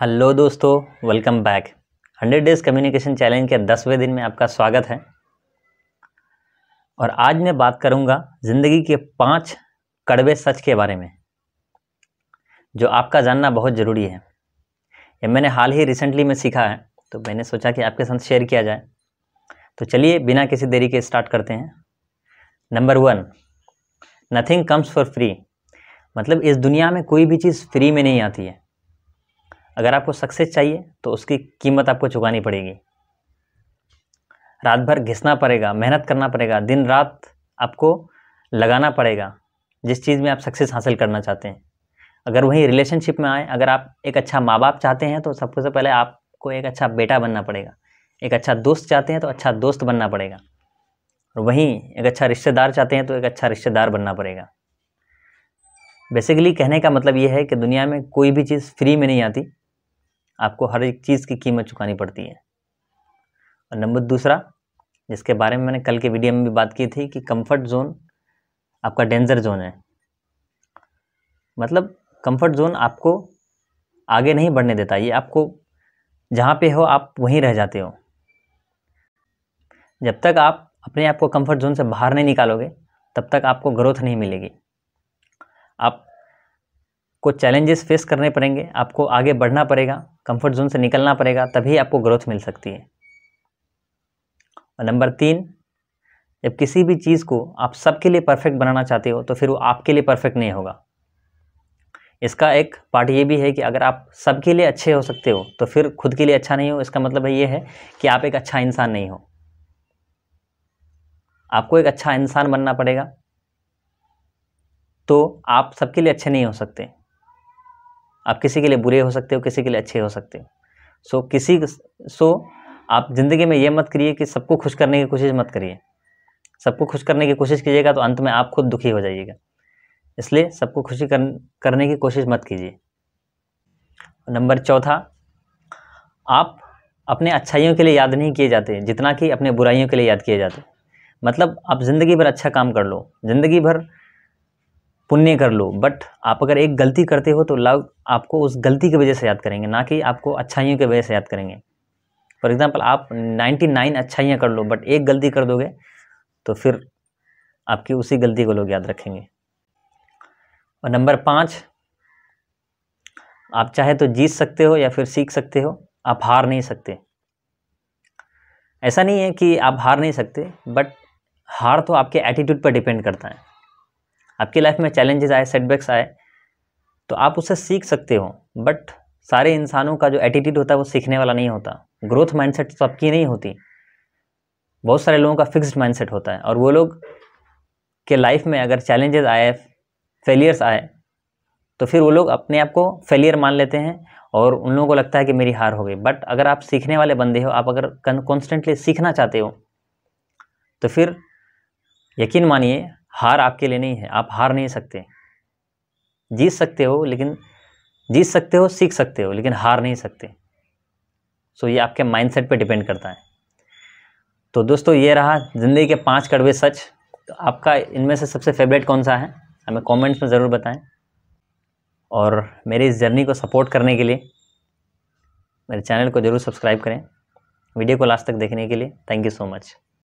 hello दोस्तों welcome back 100 days communication challenge के दसवें दिन में आपका स्वागत है और आज मैं बात करूंगा ज़िंदगी के पांच कड़वे सच के बारे में जो आपका जानना बहुत ज़रूरी है ये मैंने हाल ही रिसेंटली में सीखा है तो मैंने सोचा कि आपके साथ शेयर किया जाए तो चलिए बिना किसी देरी के स्टार्ट करते हैं number one nothing comes for free मतलब इस दुनिया में कोई भी चीज़ फ्री में नहीं आती है अगर आपको सक्सेस चाहिए तो उसकी कीमत आपको चुकानी पड़ेगी रात भर घिसना पड़ेगा मेहनत करना पड़ेगा दिन रात आपको लगाना पड़ेगा जिस चीज़ में आप सक्सेस हासिल करना चाहते हैं अगर वहीं रिलेशनशिप में आए अगर आप एक अच्छा माँ बाप चाहते हैं तो सबसे पहले आपको एक अच्छा बेटा बनना पड़ेगा एक अच्छा दोस्त चाहते हैं तो अच्छा दोस्त बनना पड़ेगा और वहीं एक अच्छा रिश्तेदार चाहते हैं तो एक अच्छा रिश्तेदार बनना पड़ेगा बेसिकली कहने का मतलब ये है कि दुनिया में कोई भी चीज़ फ्री में नहीं आती आपको हर एक चीज़ की कीमत चुकानी पड़ती है और नंबर दूसरा जिसके बारे में मैंने कल के वीडियो में भी बात की थी कि कंफर्ट जोन आपका डेंजर जोन है मतलब कंफर्ट जोन आपको आगे नहीं बढ़ने देता ये आपको जहाँ पे हो आप वहीं रह जाते हो जब तक आप अपने आप को कंफर्ट जोन से बाहर नहीं निकालोगे तब तक आपको ग्रोथ नहीं मिलेगी आप को चैलेंजेस फेस करने पड़ेंगे आपको आगे बढ़ना पड़ेगा कंफर्ट जोन से निकलना पड़ेगा तभी आपको ग्रोथ मिल सकती है और नंबर तीन जब किसी भी चीज़ को आप सबके लिए परफेक्ट बनाना चाहते हो तो फिर वो आपके लिए परफेक्ट नहीं होगा इसका एक पार्ट ये भी है कि अगर आप सबके लिए अच्छे हो सकते हो तो फिर खुद के लिए अच्छा नहीं हो इसका मतलब है ये है कि आप एक अच्छा इंसान नहीं हो आपको एक अच्छा इंसान बनना पड़ेगा तो आप सबके लिए अच्छे नहीं हो सकते आप किसी के लिए बुरे हो सकते हो किसी के लिए अच्छे हो सकते हो सो किसी सो आप ज़िंदगी में ये मत करिए कि सबको खुश करने की कोशिश मत करिए सबको खुश करने की कोशिश कीजिएगा तो अंत में आप खुद दुखी हो जाइएगा इसलिए सबको खुशी कर, करने की कोशिश मत कीजिए नंबर चौथा आप अपने अच्छाइयों के लिए याद नहीं किए जाते जितना कि अपने बुराइयों के लिए याद किए जाते मतलब आप ज़िंदगी भर अच्छा काम कर लो ज़िंदगी भर पुण्य कर लो बट आप अगर एक गलती करते हो तो लोग आपको उस गलती की वजह से याद करेंगे ना कि आपको अच्छाइयों की वजह से याद करेंगे फॉर एग्ज़ाम्पल आप 99 अच्छाइयाँ कर लो बट एक गलती कर दोगे तो फिर आपकी उसी गलती को लोग याद रखेंगे और नंबर पाँच आप चाहे तो जीत सकते हो या फिर सीख सकते हो आप हार नहीं सकते ऐसा नहीं है कि आप हार नहीं सकते बट हार तो आपके एटीट्यूड पर डिपेंड करता है आपकी लाइफ में चैलेंजेस आए सेटबैक्स आए तो आप उससे सीख सकते हो बट सारे इंसानों का जो एटीट्यूड होता है वो सीखने वाला नहीं होता ग्रोथ तो माइंडसेट सबकी नहीं होती बहुत सारे लोगों का फिक्स्ड माइंडसेट होता है और वो लोग के लाइफ में अगर चैलेंजेस आए फेलियर्स आए तो फिर वो लोग अपने आप को फेलियर मान लेते हैं और उन लोगों को लगता है कि मेरी हार हो गई बट अगर आप सीखने वाले बंदे हो आप अगर कॉन्स्टेंटली सीखना चाहते हो तो फिर यकीन मानिए हार आपके लिए नहीं है आप हार नहीं सकते जीत सकते हो लेकिन जीत सकते हो सीख सकते हो लेकिन हार नहीं सकते सो ये आपके माइंडसेट पे डिपेंड करता है तो दोस्तों ये रहा ज़िंदगी के पांच कड़वे सच तो आपका इनमें से सबसे फेवरेट कौन सा है हमें कमेंट्स में ज़रूर बताएं और मेरी इस जर्नी को सपोर्ट करने के लिए मेरे चैनल को ज़रूर सब्सक्राइब करें वीडियो को लास्ट तक देखने के लिए थैंक यू सो मच